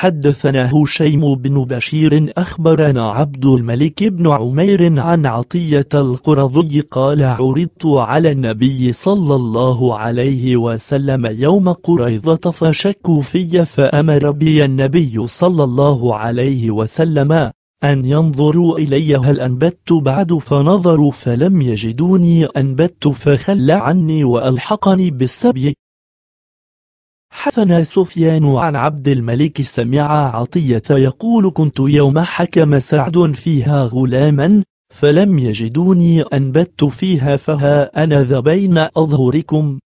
حدثنا هشيم بن بشير أخبرنا عبد الملك بن عمير عن عطية القرظي قال عرضت على النبي صلى الله عليه وسلم يوم قريظة فشكوا في فأمر بي النبي صلى الله عليه وسلم أن ينظروا إلي هل أنبت بعد فنظروا فلم يجدوني أنبت فخل عني وألحقني بالسبي حدثنا سفيان عن عبد الملك سمع عطية يقول كنت يوم حكم سعد فيها غلاما فلم يجدوني أنبت فيها فها أنا ذا بين أظهركم